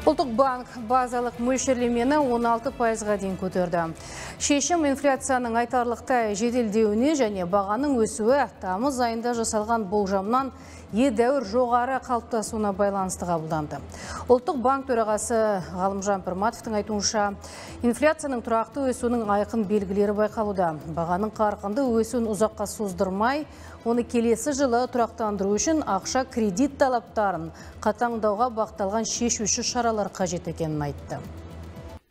Ұлттық банк базалық мөлшерлемені 16 пайызға дейін көтерді. Шешім инфляцияның айтарлықтай жеделдеуіне және бағаның өсуі тамыз айында жасалған болжамнан едәуір жоғары қалыптасуына байланысты қабылданды ұлттық банк төрағасы ғалымжан пірматовтың айтуынша инфляцияның тұрақты өсуінің айқын белгілері байқалуда бағаның қарқынды өсуін ұзаққа создырмай оны келесі жылы тұрақтандыру үшін ақша кредит талаптарын қатаңдауға бақталған шешуші шаралар қажет екенін айтты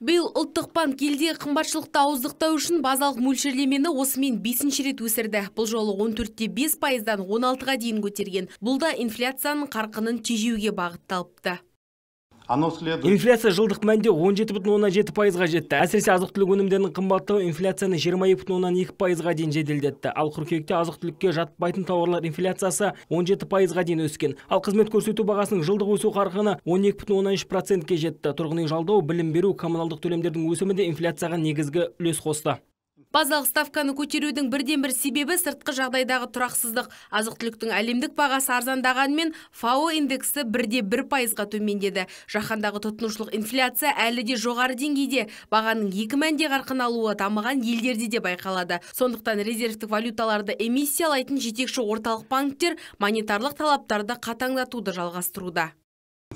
биыл ұлттық банк елде қымбатшылықты ауыздықтау үшін базалық мөлшерлемені осымен 5-ші рет өсірді бұл жолы 14-те 5 пайыздан 16-ға дейін көтерген бұл да инфляцияның қарқынын тежеуге бағытталыпты инфляция жылдық мәнде он жеті бүтін оннан жеті пайызға жетті әсіресе азық түлік өнімдерінің қымбаттауы инфляцияны жиырма екі пайызға дейін жеделдетті ал қыркүйекте азық түлікке жатпайтын тауарлар инфляциясы он жеті пайызға дейін өскен ал қызмет көрсету бағасының жылдық өсу қарқыны он екі бүтін оннан үш процентке жетті тұрғын үй жалдау білім беру коммуналдық төлемдердің өсімі инфляцияға негізгі үлес қосты Базалық ставканы көтерудің бірден бір себебі сыртқы жағдайдағы тұрақсыздық. Азық түліктің әлемдік бағасы мен ФАО индексі бірде бір пайызға төмендеді. Жаһандағы тұтынушылық инфляция әлі де жоғары деңгейде. Бағаның екі мәнде қарқын алуы тамыған елдерде де байқалады. Сондықтан резервтік валюталарды эмиссиялайтын жетекші орталық банктер монетарлық талаптарды қатаңдатуды жалғастыруда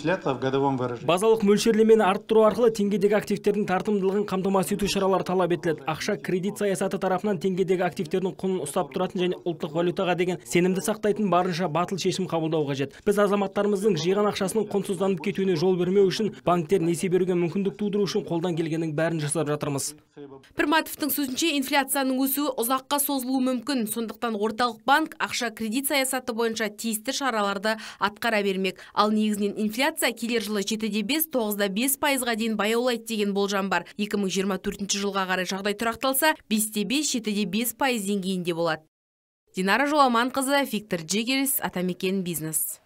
базалық мөлшерлемені арттыру арқылы теңгедегі активтердің тартымдылығын қамтамасыз ету шаралары талап етіледі ақша кредит саясаты тарапынан теңгедегі активтердің құнын ұстап тұратын және ұлттық валютаға деген сенімді сақтайтын барынша батыл шешім қабылдау қажет біз азаматтарымыздың жиған ақшасының құнсызданып кетуіне жол бермеу үшін банктер несие беруге мүмкіндік тудыру үшін қолдан келгеннің бәрін жасап жатырмыз Пірматовтың сөзінше инфляцияның өсуі ұзаққа созылуы мүмкін. Сондықтан орталық банк ақша кредит саясаты бойынша тиісті шараларды атқара бермек. Ал негізінен инфляция келер жылы 7-5-9-да 5 пайызға дейін баяулайды деген болжам бар. 2024 жылға ғары жағдай тұрақталса, 5-5, 7-5 пайыз деңгейінде болады. Динара Жоламанқызы, Виктор Джегерис, Атамекен бизнес.